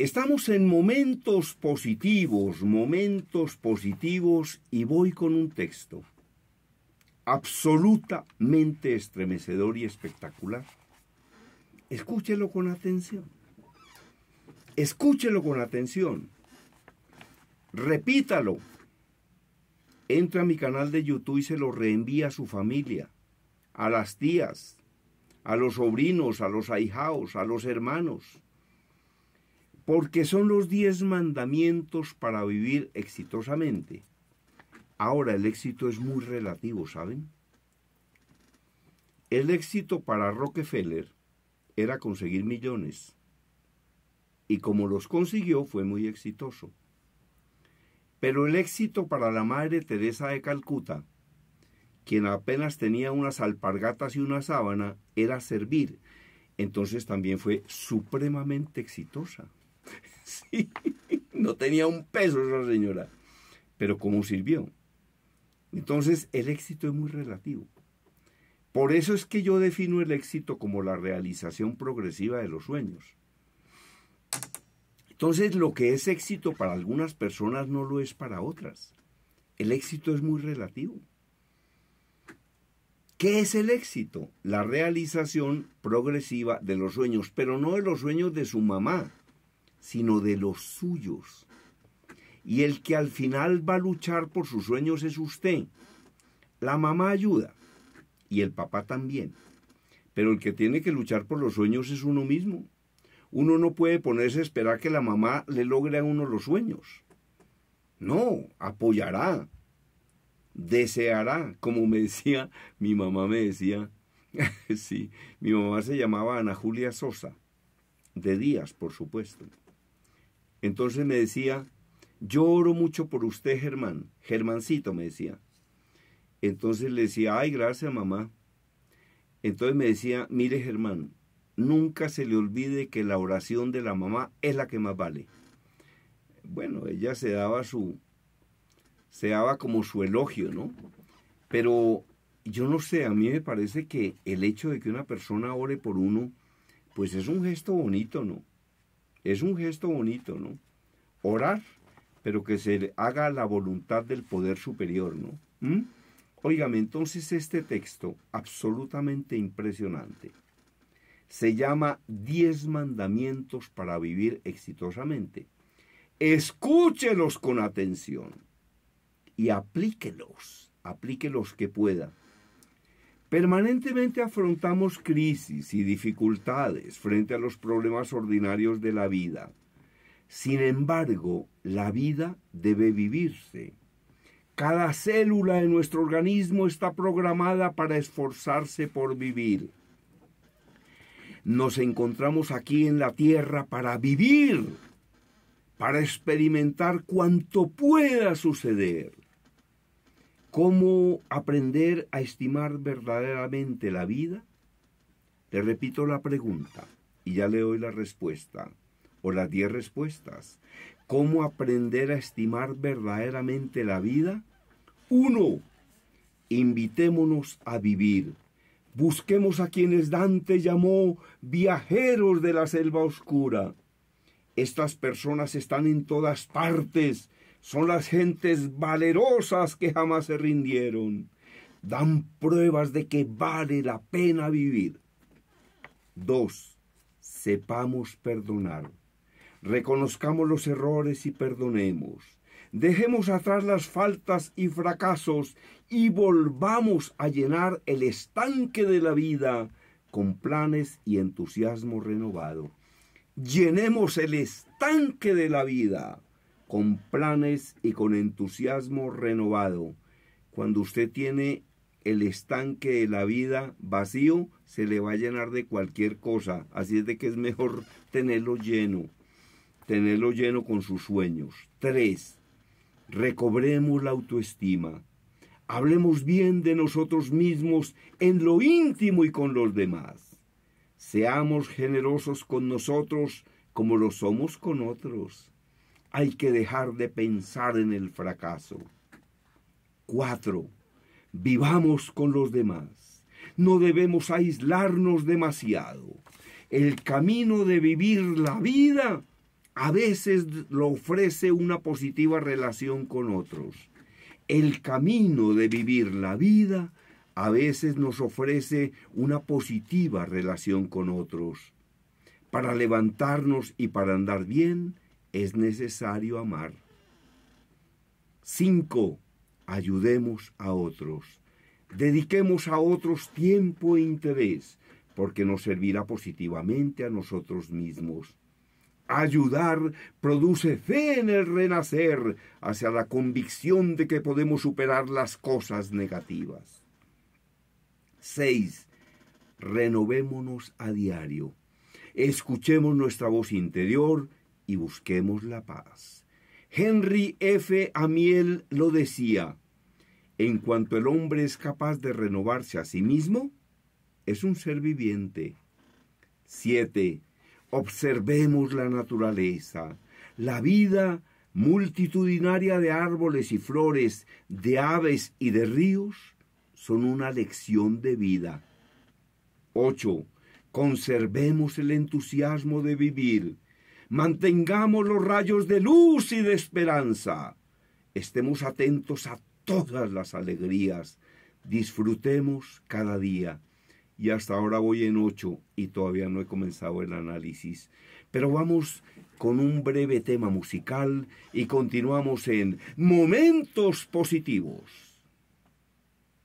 Estamos en momentos positivos, momentos positivos y voy con un texto absolutamente estremecedor y espectacular. Escúchelo con atención. Escúchelo con atención. Repítalo. Entra a mi canal de YouTube y se lo reenvía a su familia, a las tías, a los sobrinos, a los ahijaos, a los hermanos porque son los diez mandamientos para vivir exitosamente. Ahora el éxito es muy relativo, ¿saben? El éxito para Rockefeller era conseguir millones. Y como los consiguió fue muy exitoso. Pero el éxito para la Madre Teresa de Calcuta, quien apenas tenía unas alpargatas y una sábana, era servir. Entonces también fue supremamente exitosa. no tenía un peso esa señora, pero como sirvió. Entonces, el éxito es muy relativo. Por eso es que yo defino el éxito como la realización progresiva de los sueños. Entonces, lo que es éxito para algunas personas no lo es para otras. El éxito es muy relativo. ¿Qué es el éxito? La realización progresiva de los sueños, pero no de los sueños de su mamá, sino de los suyos. Y el que al final va a luchar por sus sueños es usted. La mamá ayuda y el papá también. Pero el que tiene que luchar por los sueños es uno mismo. Uno no puede ponerse a esperar que la mamá le logre a uno los sueños. No, apoyará, deseará, como me decía, mi mamá me decía, sí, mi mamá se llamaba Ana Julia Sosa, de Díaz, por supuesto. Entonces me decía, yo oro mucho por usted, Germán. Germancito me decía. Entonces le decía, ay, gracias, mamá. Entonces me decía, mire, Germán, nunca se le olvide que la oración de la mamá es la que más vale. Bueno, ella se daba su, se daba como su elogio, ¿no? Pero yo no sé, a mí me parece que el hecho de que una persona ore por uno, pues es un gesto bonito, ¿no? Es un gesto bonito, ¿no? Orar, pero que se haga la voluntad del poder superior, ¿no? ¿Mm? Óigame, entonces este texto, absolutamente impresionante, se llama Diez mandamientos para vivir exitosamente. Escúchelos con atención y aplíquelos, aplíquelos que pueda. Permanentemente afrontamos crisis y dificultades frente a los problemas ordinarios de la vida. Sin embargo, la vida debe vivirse. Cada célula de nuestro organismo está programada para esforzarse por vivir. Nos encontramos aquí en la Tierra para vivir, para experimentar cuanto pueda suceder cómo aprender a estimar verdaderamente la vida? Le repito la pregunta y ya le doy la respuesta, o las diez respuestas. ¿Cómo aprender a estimar verdaderamente la vida? Uno, invitémonos a vivir. Busquemos a quienes Dante llamó viajeros de la selva oscura. Estas personas están en todas partes son las gentes valerosas que jamás se rindieron. Dan pruebas de que vale la pena vivir. Dos, sepamos perdonar. Reconozcamos los errores y perdonemos. Dejemos atrás las faltas y fracasos y volvamos a llenar el estanque de la vida con planes y entusiasmo renovado. Llenemos el estanque de la vida con planes y con entusiasmo renovado. Cuando usted tiene el estanque de la vida vacío, se le va a llenar de cualquier cosa. Así es de que es mejor tenerlo lleno, tenerlo lleno con sus sueños. Tres, recobremos la autoestima. Hablemos bien de nosotros mismos en lo íntimo y con los demás. Seamos generosos con nosotros como lo somos con otros. Hay que dejar de pensar en el fracaso. Cuatro, vivamos con los demás. No debemos aislarnos demasiado. El camino de vivir la vida a veces lo ofrece una positiva relación con otros. El camino de vivir la vida a veces nos ofrece una positiva relación con otros. Para levantarnos y para andar bien, es necesario amar. 5. Ayudemos a otros. Dediquemos a otros tiempo e interés, porque nos servirá positivamente a nosotros mismos. Ayudar produce fe en el renacer hacia la convicción de que podemos superar las cosas negativas. 6. Renovémonos a diario. Escuchemos nuestra voz interior y busquemos la paz. Henry F. Amiel lo decía, en cuanto el hombre es capaz de renovarse a sí mismo, es un ser viviente. 7. Observemos la naturaleza, la vida multitudinaria de árboles y flores, de aves y de ríos, son una lección de vida. 8. Conservemos el entusiasmo de vivir mantengamos los rayos de luz y de esperanza, estemos atentos a todas las alegrías, disfrutemos cada día. Y hasta ahora voy en ocho y todavía no he comenzado el análisis. Pero vamos con un breve tema musical y continuamos en Momentos Positivos.